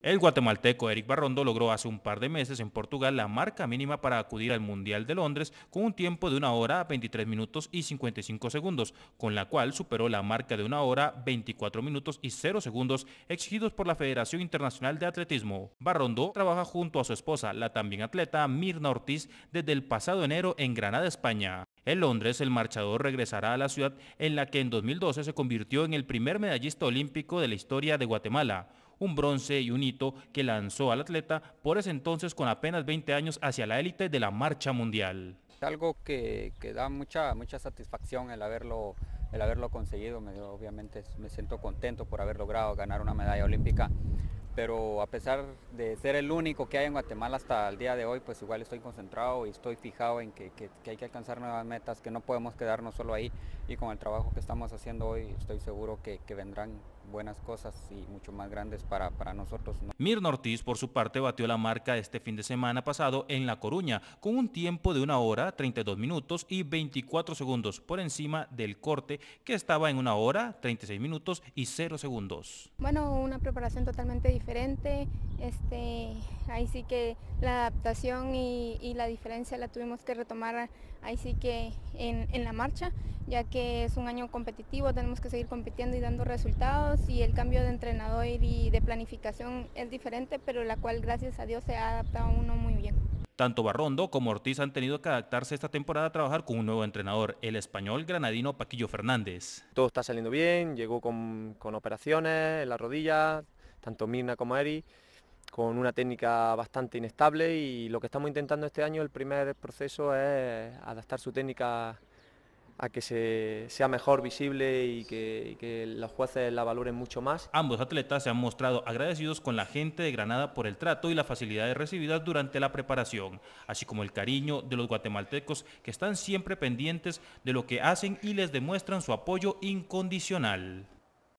El guatemalteco Eric Barrondo logró hace un par de meses en Portugal la marca mínima para acudir al Mundial de Londres con un tiempo de 1 hora 23 minutos y 55 segundos, con la cual superó la marca de 1 hora 24 minutos y 0 segundos exigidos por la Federación Internacional de Atletismo. Barrondo trabaja junto a su esposa, la también atleta Mirna Ortiz, desde el pasado enero en Granada, España. En Londres, el marchador regresará a la ciudad en la que en 2012 se convirtió en el primer medallista olímpico de la historia de Guatemala un bronce y un hito que lanzó al atleta por ese entonces con apenas 20 años hacia la élite de la marcha mundial. Algo que, da mucha, mucha satisfacción el haberlo, el haberlo conseguido, me, obviamente me siento contento por haber logrado ganar una medalla olímpica pero a pesar de ser el único que hay en Guatemala hasta el día de hoy, pues igual estoy concentrado y estoy fijado en que, hay que alcanzar nuevas metas, que no podemos quedarnos solo ahí y con el trabajo que estamos haciendo hoy estoy seguro que, vendrán buenas cosas y mucho más grandes para, nosotros. Mir Mirna Ortiz, por su parte, batió la marca este fin de semana pasado en La Coruña con un tiempo de una hora, 32 minutos y 24 segundos por encima del corte que estaba en una hora, 36 minutos y 0 segundos. Bueno, una preparación totalmente diferente diferente. Este, ahí sí que la adaptación y, la diferencia la tuvimos que retomar ahí sí que en, la marcha, ya que es un año competitivo, tenemos que seguir compitiendo y dando resultados y el cambio de entrenador y de planificación es diferente, pero la cual gracias a Dios se ha adaptado uno muy bien. Tanto Barrondo como Ortiz han tenido que adaptarse esta temporada a trabajar con un nuevo entrenador, el español granadino Paquillo Fernández. Todo está saliendo bien, llegó con, con operaciones en la rodilla, tanto Mirna como Eri, con una técnica bastante inestable y lo que estamos intentando este año, el primer proceso es adaptar su técnica a que se, sea mejor visible y que, que, los jueces la valoren mucho más. Ambos atletas se han mostrado agradecidos con la gente de Granada por el trato y las facilidades recibidas durante la preparación, así como el cariño de los guatemaltecos que están siempre pendientes de lo que hacen y les demuestran su apoyo incondicional.